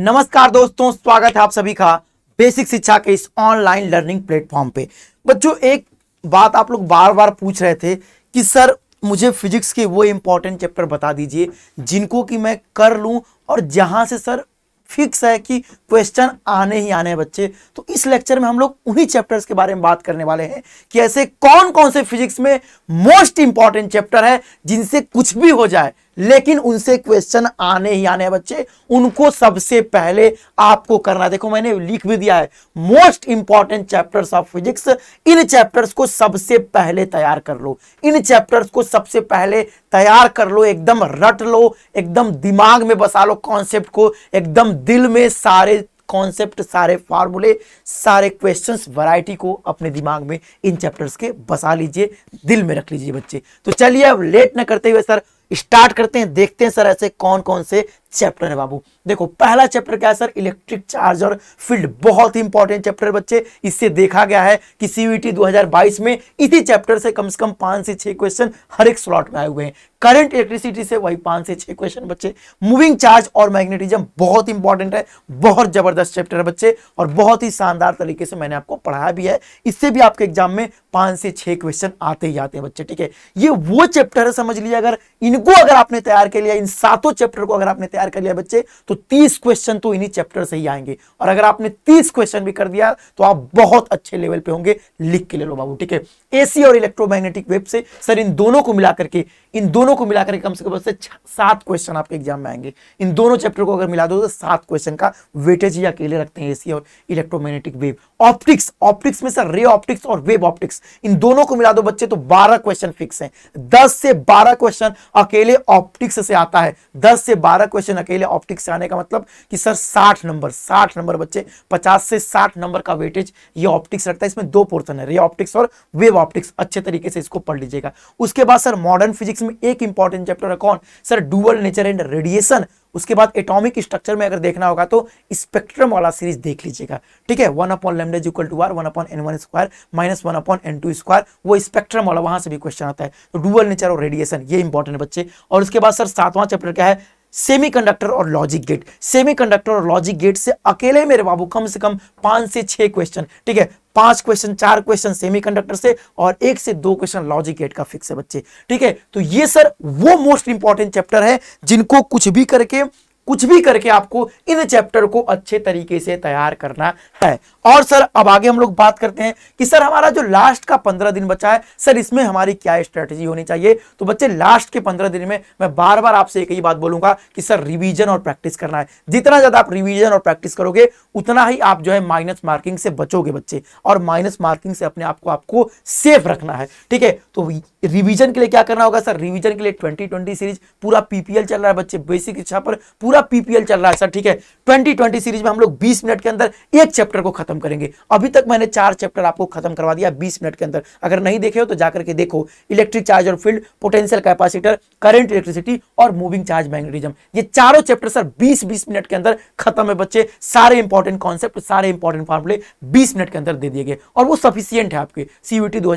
नमस्कार दोस्तों स्वागत है आप सभी का बेसिक शिक्षा के इस ऑनलाइन लर्निंग प्लेटफॉर्म पे बच्चों एक बात आप लोग बार बार पूछ रहे थे कि सर मुझे फिजिक्स के वो इंपॉर्टेंट चैप्टर बता दीजिए जिनको कि मैं कर लूं और जहां से सर फिक्स है कि क्वेश्चन आने ही आने हैं बच्चे तो इस लेक्चर में हम लोग उन्हीं चैप्टर्स के बारे में बात करने वाले हैं कि ऐसे कौन कौन से फिजिक्स में मोस्ट इंपॉर्टेंट चैप्टर है जिनसे कुछ भी हो जाए लेकिन उनसे क्वेश्चन आने ही आने हैं बच्चे उनको सबसे पहले आपको करना देखो मैंने लिख भी दिया है most important chapters of physics इन चैप्टर्स को सबसे पहले तैयार कर लो इन चैप्टर्स को सबसे पहले तैयार कर लो एकदम रट लो एकदम दिमाग में बसा लो कॉन्सेप्ट को एकदम दिल में सारे कॉन्सेप्ट सारे फॉर्मूले सारे क्वेश्चन वराइटी को अपने दिमाग में इन चैप्टर्स के बसा लीजिए दिल में रख लीजिए बच्चे तो चलिए अब लेट ना करते हुए सर स्टार्ट करते हैं देखते हैं सर ऐसे कौन कौन से चैप्टर है बाबू देखो पहला चैप्टर क्या है सर इलेक्ट्रिक चार्ज और फील्ड बहुत ही इंपॉर्टेंट चैप्टर बच्चे इससे देखा गया है कि सीवीटी 2022 में इसी चैप्टर से कम से कम पांच से छह क्वेश्चन हर एक स्लॉट में आए हुए हैं करंट इलेक्ट्रिसिटी से वही पांच से छह क्वेश्चन बच्चे मूविंग चार्ज और मैग्नेटिज्म बहुत इंपॉर्टेंट है बहुत जबरदस्त चैप्टर है बच्चे और बहुत ही शानदार तरीके से मैंने आपको पढ़ाया भी है इससे भी आपके एग्जाम में पांच से छह क्वेश्चन आते ही आते हैं बच्चे ठीक है ये वो चैप्टर है समझ लीजिए अगर इनको अगर आपने तैयार कर लिया इन सातों चैप्टर को अगर आपने तैयार तैयार कर लिया बच्चे तो तीस क्वेश्चन तो इन्हीं चैप्टर से ही आएंगे और अगर आपने तीस क्वेश्चन भी कर दिया तो आप बहुत अच्छे लेवल पे होंगे लिख के ले लो बाबू ठीक है एसी और इलेक्ट्रोमैग्नेटिक वेब से सर इन दोनों को मिलाकर के इन दोनों को मिलाकर कम से कम से सात क्वेश्चन आपके एग्जाम में आएंगे इन दोनों चैप्टर को अगर मिला दो तो सात क्वेश्चन का वेटेज ही अकेले रखते हैं एसी और इलेक्ट्रोमैग्नेटिक वेब ऑप्टिक्स ऑप्टिक्स में सर रे ऑप्टिक्स और वेब ऑप्टिक्स इन दोनों को मिला दो बच्चे तो बारह क्वेश्चन फिक्स है दस से बारह क्वेश्चन अकेले ऑप्टिक्स से आता है दस से बारह क्वेश्चन क्वेश्चन अकेले ऑप्टिक्स से आने का मतलब कि सर 60 नंबर 60 नंबर बच्चे 50 से 60 नंबर का वेटेज ये ऑप्टिक्स रखता है इसमें दो पोर्सन है रे ऑप्टिक्स और वेव ऑप्टिक्स अच्छे तरीके से इसको पढ़ लीजिएगा उसके बाद सर मॉडर्न फिजिक्स में एक इंपॉर्टेंट चैप्टर है कौन sir dual nature and radiation उसके बाद एटॉमिक स्ट्रक्चर में अगर देखना होगा तो स्पेक्ट्रम वाला सीरीज देख लीजिएगा ठीक है one upon lambda is equal to R one upon N one square minus one upon N two square वो स्पेक्ट्रम वाला वहां से भी क्वेश्चन आता है तो डुअल नेचर और रेडिएशन ये इंपॉर्टेंट है बच्चे और उसके बाद सर सातवां चैप्टर क्या है सेमीकंडक्टर और लॉजिक गेट सेमीकंडक्टर और लॉजिक गेट से अकेले मेरे बाबू कम से कम पांच से छह क्वेश्चन ठीक है पांच क्वेश्चन चार क्वेश्चन सेमीकंडक्टर से और एक से दो क्वेश्चन लॉजिक गेट का फिक्स है बच्चे ठीक है तो ये सर वो मोस्ट इंपॉर्टेंट चैप्टर है जिनको कुछ भी करके कुछ भी करके आपको इन चैप्टर को अच्छे तरीके से तैयार करना है और सर अब आगे हम लोग बात करते हैं कि सर हमारा जो लास्ट का पंद्रह दिन बचा है सर इसमें हमारी क्या स्ट्रेटेजी होनी चाहिए तो बच्चे लास्ट के पंद्रह दिन में मैं बार बार आपसे एक ही बात बोलूंगा कि सर रिवीजन और प्रैक्टिस करना है जितना ज्यादा आप रिविजन और प्रैक्टिस करोगे उतना ही आप जो है माइनस मार्किंग से बचोगे बच्चे और माइनस मार्किंग से अपने आपको आपको सेफ रखना है ठीक है तो रिविजन के लिए क्या करना होगा सर रिविजन के लिए ट्वेंटी सीरीज पूरा पीपीएल चल रहा है बच्चे बेसिक इच्छा पर पूरा पीपीएल चल रहा है सर ठीक है 2020 सीरीज में हम लोग 20 मिनट के अंदर एक चैप्टर को खत्म करेंगे अभी तक मैंने चार चैप्टर आपको खत्म करवा दिया 20 मिनट के अंदर अगर नहीं देखे हो तो जाकर के देखो इलेक्ट्रिक चार्ज और field potential capacitor current electricity और मूविंग चार्ज मैग्नेटिज्म ये चारों चैप्टर सर बीस बीस मिनट के अंदर खत्म है बच्चे सारे इंपॉर्टेंट कॉन्सेप्ट सारे इंपॉर्टेंट फॉर्मुले बीस मिनट के अंदर दे दिए गए और वो सफिशियंट है आपके सीयूटी दो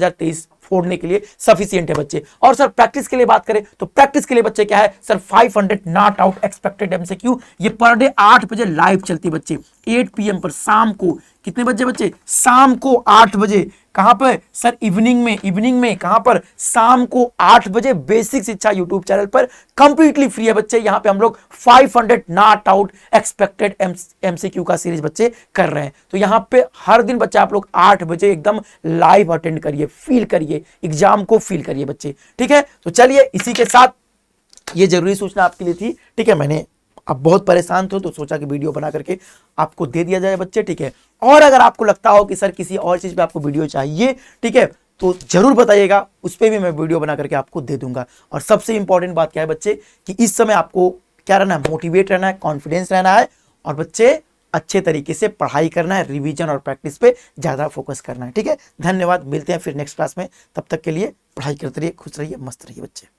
फोड़ने के लिए सफिशियंट है बच्चे और सर प्रैक्टिस के लिए बात करें तो प्रैक्टिस के लिए बच्चे क्या है sir 500 not out expected MCQ ये पर डे आठ बजे लाइव चलती है बच्चे 8 पीएम पर शाम को कितने बजे बच्चे शाम को आठ बजे कहां पर सर इवनिंग में इवनिंग में कहां पर शाम को आठ बजे बेसिक शिक्षा यूट्यूब चैनल पर कंप्लीटली फ्री है बच्चे यहाँ पे हम लोग 500 नॉट आउट एक्सपेक्टेड एमसीक्यू का सीरीज बच्चे कर रहे हैं तो यहाँ पे हर दिन बच्चे आप लोग आठ बजे एकदम लाइव अटेंड करिए फील करिए एग्जाम को फील करिए बच्चे ठीक है तो चलिए इसी के साथ ये जरूरी सूचना आपके लिए थी ठीक है मैंने आप बहुत परेशान थे तो सोचा कि वीडियो बना करके आपको दे दिया जाए बच्चे ठीक है और अगर आपको लगता हो कि सर किसी और चीज़ पे आपको वीडियो चाहिए ठीक है तो जरूर बताइएगा उस पर भी मैं वीडियो बना करके आपको दे दूंगा और सबसे इंपॉर्टेंट बात क्या है बच्चे कि इस समय आपको क्या रहना है मोटिवेट रहना है कॉन्फिडेंस रहना है और बच्चे अच्छे तरीके से पढ़ाई करना है रिवीजन और प्रैक्टिस पे ज़्यादा फोकस करना है ठीक है धन्यवाद मिलते हैं फिर नेक्स्ट क्लास में तब तक के लिए पढ़ाई करते रहिए खुश रहिए मस्त रहिए बच्चे